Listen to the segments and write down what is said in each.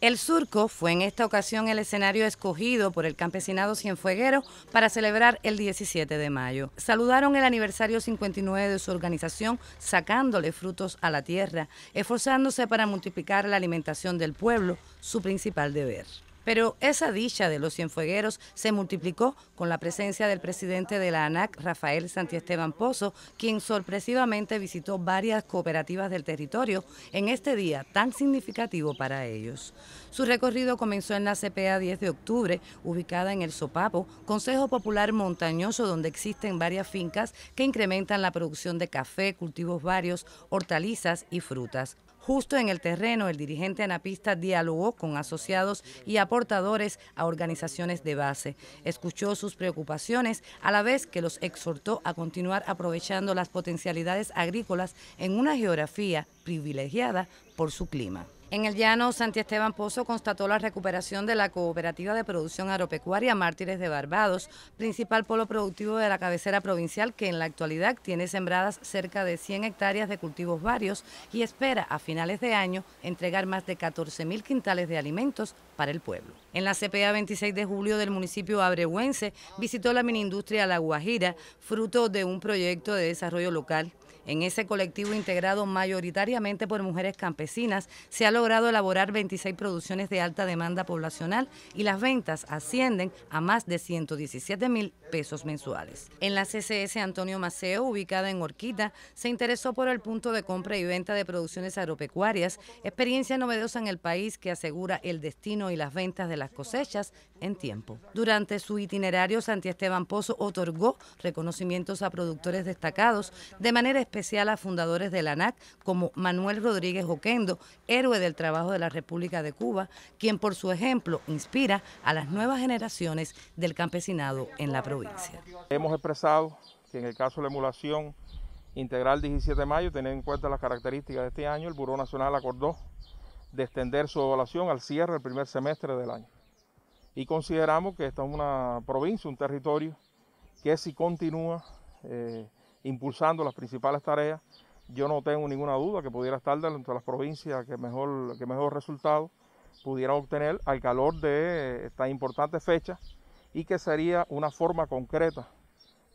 El surco fue en esta ocasión el escenario escogido por el campesinado cienfueguero para celebrar el 17 de mayo. Saludaron el aniversario 59 de su organización sacándole frutos a la tierra, esforzándose para multiplicar la alimentación del pueblo, su principal deber. Pero esa dicha de los cienfuegueros se multiplicó con la presencia del presidente de la ANAC, Rafael Santiesteban Pozo, quien sorpresivamente visitó varias cooperativas del territorio en este día tan significativo para ellos. Su recorrido comenzó en la CPA 10 de octubre, ubicada en El Sopapo, Consejo Popular Montañoso, donde existen varias fincas que incrementan la producción de café, cultivos varios, hortalizas y frutas. Justo en el terreno, el dirigente anapista dialogó con asociados y aportadores a organizaciones de base. Escuchó sus preocupaciones a la vez que los exhortó a continuar aprovechando las potencialidades agrícolas en una geografía privilegiada por su clima. En el llano, Santi Esteban Pozo constató la recuperación de la Cooperativa de Producción Agropecuaria Mártires de Barbados, principal polo productivo de la cabecera provincial que en la actualidad tiene sembradas cerca de 100 hectáreas de cultivos varios y espera a finales de año entregar más de 14.000 quintales de alimentos para el pueblo. En la CPA 26 de julio del municipio abrehuense visitó la mini industria La Guajira, fruto de un proyecto de desarrollo local en ese colectivo integrado mayoritariamente por mujeres campesinas, se ha logrado elaborar 26 producciones de alta demanda poblacional y las ventas ascienden a más de 117 mil pesos mensuales. En la CCS Antonio Maceo, ubicada en Orquita, se interesó por el punto de compra y venta de producciones agropecuarias, experiencia novedosa en el país que asegura el destino y las ventas de las cosechas en tiempo. Durante su itinerario, Santi Esteban Pozo otorgó reconocimientos a productores destacados de manera especial especial a fundadores de la ANAC como Manuel Rodríguez Oquendo, héroe del trabajo de la República de Cuba, quien por su ejemplo inspira a las nuevas generaciones del campesinado en la provincia. Hemos expresado que en el caso de la emulación integral 17 de mayo, teniendo en cuenta las características de este año, el Buró Nacional acordó de extender su evaluación al cierre del primer semestre del año. Y consideramos que esta es una provincia, un territorio, que si continúa eh, impulsando las principales tareas. Yo no tengo ninguna duda que pudiera estar dentro de las provincias que mejor, que mejor resultado pudiera obtener al calor de esta importante fecha y que sería una forma concreta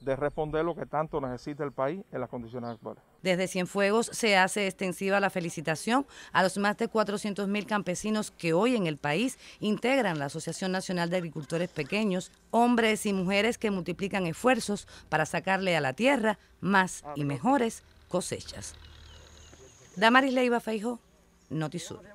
de responder lo que tanto necesita el país en las condiciones actuales. Desde Cienfuegos se hace extensiva la felicitación a los más de 400.000 mil campesinos que hoy en el país integran la Asociación Nacional de Agricultores Pequeños, hombres y mujeres que multiplican esfuerzos para sacarle a la tierra más y mejores cosechas. Damaris Leiva Feijó, Notisur.